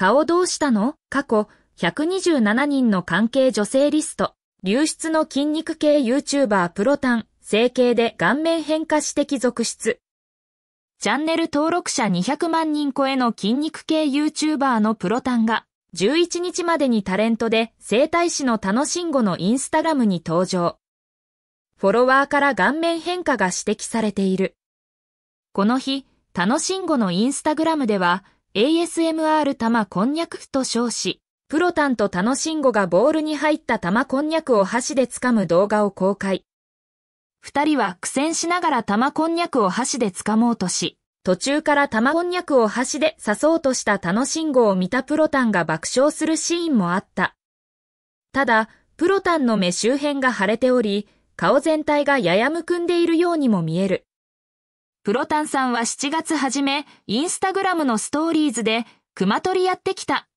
顔どうしたの過去127人の関係女性リスト。流出の筋肉系 YouTuber プロタン、整形で顔面変化指摘続出。チャンネル登録者200万人超えの筋肉系 YouTuber のプロタンが、11日までにタレントで生体師の楽しんごのインスタグラムに登場。フォロワーから顔面変化が指摘されている。この日、楽しんごのインスタグラムでは、ASMR 玉こんにゃくと称し、プロタンとタノシンゴがボールに入った玉こんにゃくを箸で掴む動画を公開。二人は苦戦しながら玉こんにゃくを箸で掴もうとし、途中から玉こんにゃくを箸で刺そうとしたタノシンゴを見たプロタンが爆笑するシーンもあった。ただ、プロタンの目周辺が腫れており、顔全体がややむくんでいるようにも見える。プロタンさんは7月初め、インスタグラムのストーリーズで、熊取りやってきた。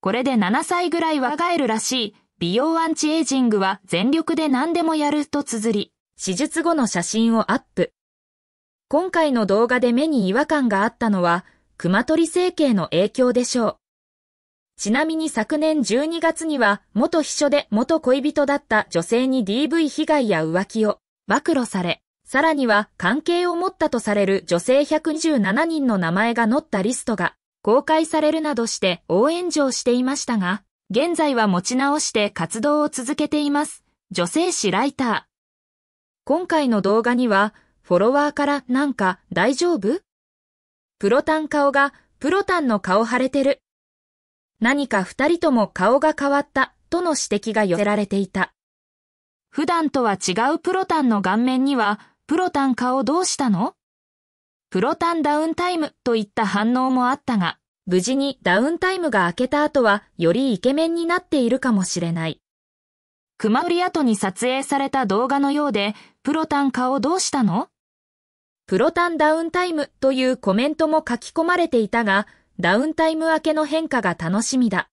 これで7歳ぐらい若えるらしい。美容アンチエイジングは全力で何でもやると綴り、手術後の写真をアップ。今回の動画で目に違和感があったのは、熊取整形の影響でしょう。ちなみに昨年12月には、元秘書で元恋人だった女性に DV 被害や浮気を暴露され、さらには関係を持ったとされる女性127人の名前が載ったリストが公開されるなどして応援上をしていましたが、現在は持ち直して活動を続けています。女性誌ライター。今回の動画には、フォロワーからなんか大丈夫プロタン顔がプロタンの顔腫れてる。何か二人とも顔が変わったとの指摘が寄せられていた。普段とは違うプロタンの顔面にはプロタン顔どうしたのプロタンダウンタイムといった反応もあったが、無事にダウンタイムが明けた後はよりイケメンになっているかもしれない。熊売り後に撮影された動画のようで、プロタン顔どうしたのプロタンダウンタイムというコメントも書き込まれていたが、ダウンタイム明けの変化が楽しみだ。